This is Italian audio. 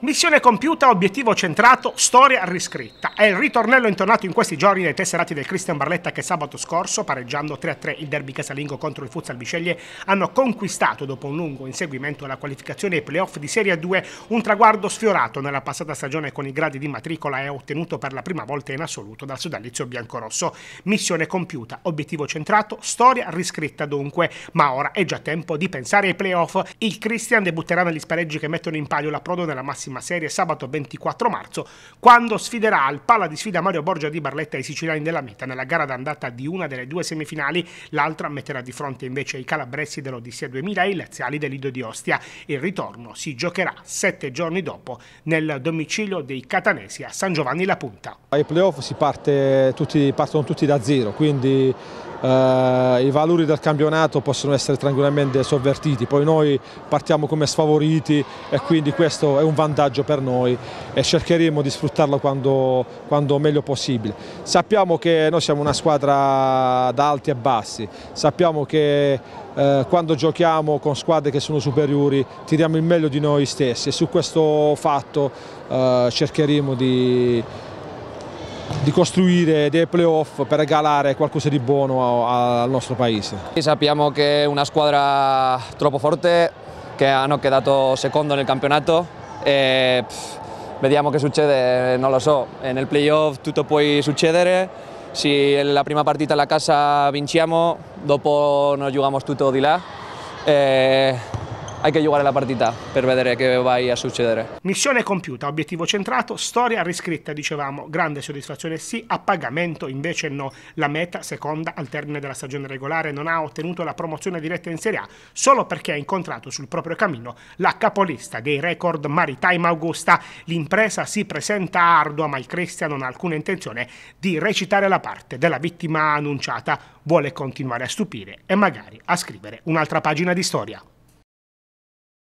Missione compiuta, obiettivo centrato, storia riscritta. È il ritornello intonato in questi giorni dai tesserati del Christian Barletta che sabato scorso, pareggiando 3-3 il derby casalingo contro il Futsal Bisceglie, hanno conquistato dopo un lungo inseguimento la qualificazione ai playoff di Serie 2 un traguardo sfiorato nella passata stagione con i gradi di matricola e ottenuto per la prima volta in assoluto dal sodalizio biancorosso. Missione compiuta, obiettivo centrato, storia riscritta dunque, ma ora è già tempo di pensare ai playoff. Il Christian debutterà negli spareggi che mettono in palio l'approdo nella massima massima serie sabato 24 marzo, quando sfiderà al palla di sfida Mario Borgia di Barletta e i siciliani della meta nella gara d'andata di una delle due semifinali, l'altra metterà di fronte invece i calabresi dell'Odissea 2000 e i laziali dell'Ido di Ostia. Il ritorno si giocherà sette giorni dopo nel domicilio dei catanesi a San Giovanni La Punta. Ai playoff si parte tutti, partono tutti da zero, quindi eh, i valori del campionato possono essere tranquillamente sovvertiti, poi noi partiamo come sfavoriti e quindi questo è un vantaggio per noi e cercheremo di sfruttarlo quando, quando meglio possibile. Sappiamo che noi siamo una squadra da alti e bassi, sappiamo che eh, quando giochiamo con squadre che sono superiori tiriamo il meglio di noi stessi e su questo fatto eh, cercheremo di di costruire dei playoff per regalare qualcosa di buono al nostro paese. Sappiamo che è una squadra troppo forte, che hanno quedato secondo nel campionato e pff, vediamo che succede, non lo so, nel playoff tutto può succedere, se la prima partita alla casa vinciamo, dopo noi giochiamo tutto di là. E hay che giocare la partita per vedere che vai a succedere. Missione compiuta, obiettivo centrato, storia riscritta, dicevamo, grande soddisfazione sì, a pagamento invece no. La meta, seconda al termine della stagione regolare, non ha ottenuto la promozione diretta in Serie A solo perché ha incontrato sul proprio cammino la capolista dei record Maritime Augusta. L'impresa si presenta ardua, ma il Cristian non ha alcuna intenzione di recitare la parte della vittima annunciata. Vuole continuare a stupire e magari a scrivere un'altra pagina di storia.